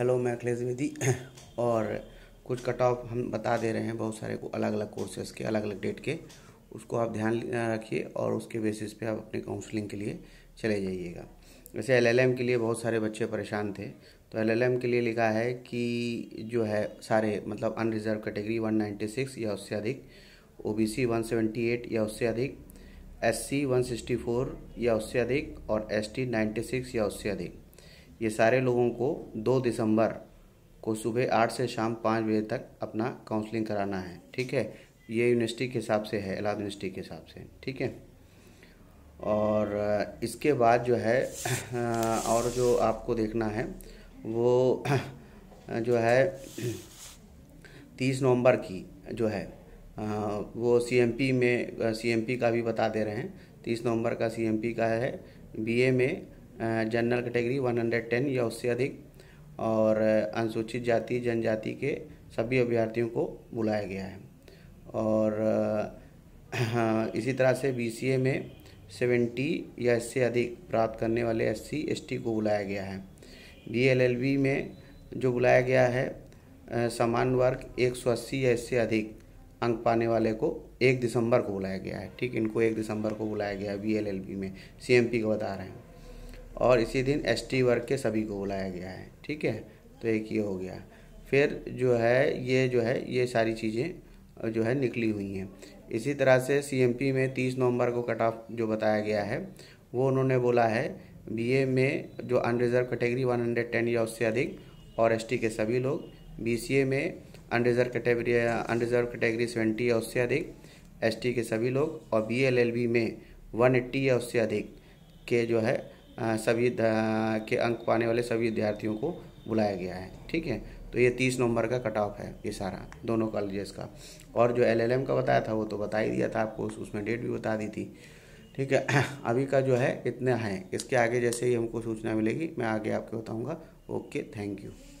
hello मैं अखिलेश द्विवेदी और कुछ कट ऑफ हम बता दे रहे हैं बहुत सारे को अलग अलग कोर्सेज़ के अलग अलग डेट के उसको आप ध्यान रखिए और उसके बेसिस पे आप अपने काउंसलिंग के लिए चले जाइएगा वैसे एलएलएम के लिए बहुत सारे बच्चे परेशान थे तो एलएलएम के लिए लिखा है कि जो है सारे मतलब अनरिजर्व कैटेगरी वन या उससे अधिक ओ बी या उससे अधिक एस सी या उससे अधिक और एस टी या उससे अधिक ये सारे लोगों को दो दिसंबर को सुबह आठ से शाम पाँच बजे तक अपना काउंसलिंग कराना है ठीक है ये यूनिवर्सिटी के हिसाब से है इलाहाबाद यूनिवर्सिटी के हिसाब से ठीक है और इसके बाद जो है और जो आपको देखना है वो जो है तीस नवंबर की जो है वो सीएमपी में सीएमपी का भी बता दे रहे हैं तीस नवंबर का सीएमपी का है बीए में जनरल कैटेगरी 110 या उससे अधिक और अनुसूचित जाति जनजाति के सभी अभ्यर्थियों को बुलाया गया है और इसी तरह से बी में 70 या इससे अधिक प्राप्त करने वाले एस सी को बुलाया गया है डी में जो बुलाया गया है समान वर्ग अस्सी या इससे अधिक अंक पाने वाले को एक दिसंबर को बुलाया गया है ठीक इनको एक दिसंबर को बुलाया गया है बी एल एल बी में सी एम पी को बता रहे हैं और इसी दिन एस टी वर्ग के सभी को बुलाया गया है ठीक है तो एक ये हो गया फिर जो है ये जो है ये सारी चीज़ें जो है निकली हुई हैं इसी तरह से सीएमपी में तीस नवंबर को कट ऑफ जो बताया गया है वो उन्होंने बोला है बीए में जो अनरिजर्व कैटेगरी 110 या उससे अधिक और एसटी के सभी लोग बीसीए में unreserved category unreserved category seventy या उससे अधिक एसटी के सभी लोग और बीएलएलबी में 180 या उससे अधिक के जो है सभी के अंक पाने वाले सभी विद्यार्थियों को बुलाया गया है ठीक है तो ये तीस नवंबर का कट ऑफ है ये सारा दोनों कॉलेजेस का और जो एलएलएम का बताया था वो तो बता ही दिया था आपको उसमें डेट भी बता दी थी ठीक है अभी का जो है इतना है इसके आगे जैसे ही हमको सूचना मिलेगी मैं आगे आपको बताऊँगा ओके थैंक यू